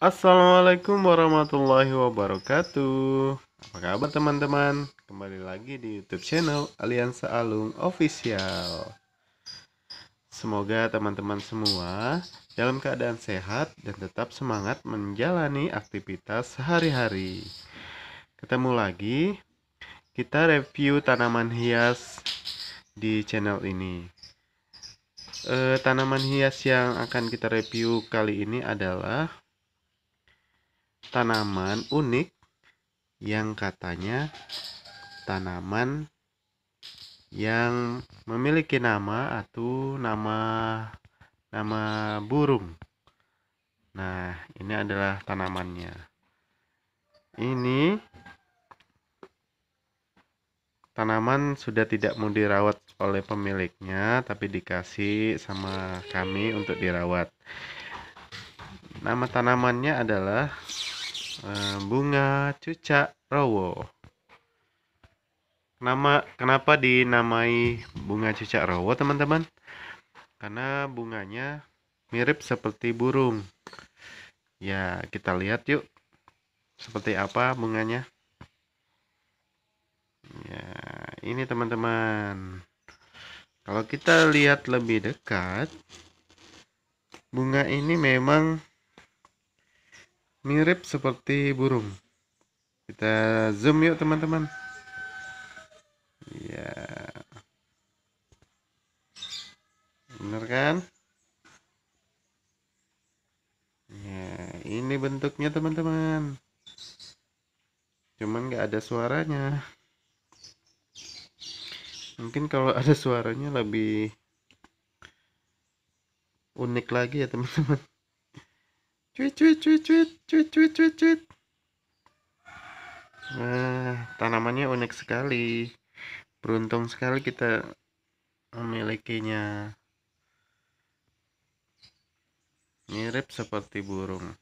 Assalamualaikum warahmatullahi wabarakatuh Apa kabar teman-teman? Kembali lagi di youtube channel Aliansa Alung Official Semoga teman-teman semua dalam keadaan sehat dan tetap semangat menjalani aktivitas sehari-hari Ketemu lagi Kita review tanaman hias di channel ini eh, tanaman hias yang akan kita review kali ini adalah tanaman unik yang katanya tanaman yang memiliki nama atau nama nama burung. Nah, ini adalah tanamannya. Ini tanaman sudah tidak mau dirawat oleh pemiliknya tapi dikasih sama kami untuk dirawat nama tanamannya adalah eh, bunga cucak rowo nama kenapa dinamai bunga cucak rowo teman-teman karena bunganya mirip seperti burung ya kita lihat yuk seperti apa bunganya ya ini teman-teman kalau kita lihat lebih dekat bunga ini memang mirip seperti burung kita zoom yuk teman-teman ya bener kan ya ini bentuknya teman-teman cuman nggak ada suaranya mungkin kalau ada suaranya lebih unik lagi ya teman-teman cuit cuit cuit cuit cuit cuit cuit cuit nah tanamannya unik sekali beruntung sekali kita memilikinya mirip seperti burung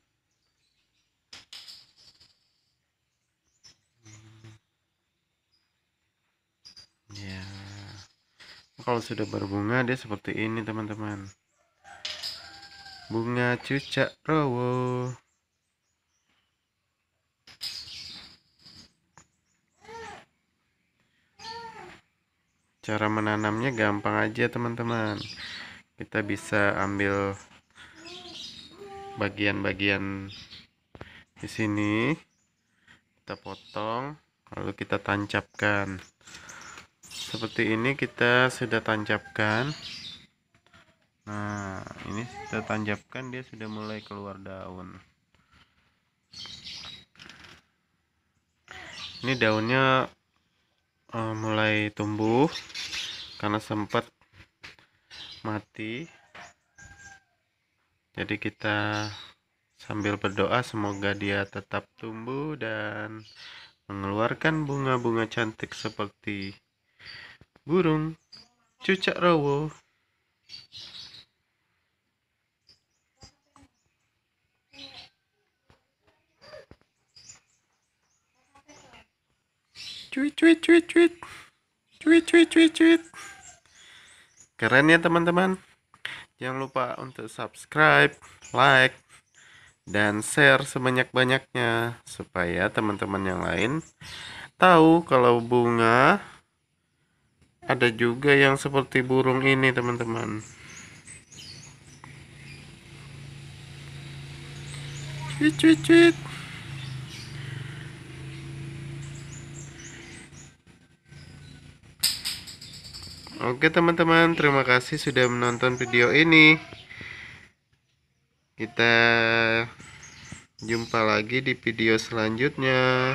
kalau sudah berbunga dia seperti ini teman-teman bunga cucak rowo cara menanamnya gampang aja teman-teman kita bisa ambil bagian-bagian di sini kita potong lalu kita tancapkan seperti ini kita sudah tancapkan nah ini sudah tancapkan dia sudah mulai keluar daun ini daunnya uh, mulai tumbuh karena sempat mati jadi kita sambil berdoa semoga dia tetap tumbuh dan mengeluarkan bunga-bunga cantik seperti burung cucak rawo cuit cuit cuit cuit keren ya teman-teman jangan lupa untuk subscribe like dan share sebanyak-banyaknya supaya teman-teman yang lain tahu kalau bunga ada juga yang seperti burung ini teman-teman cuit cuit Oke teman-teman, terima kasih sudah menonton video ini. Kita jumpa lagi di video selanjutnya.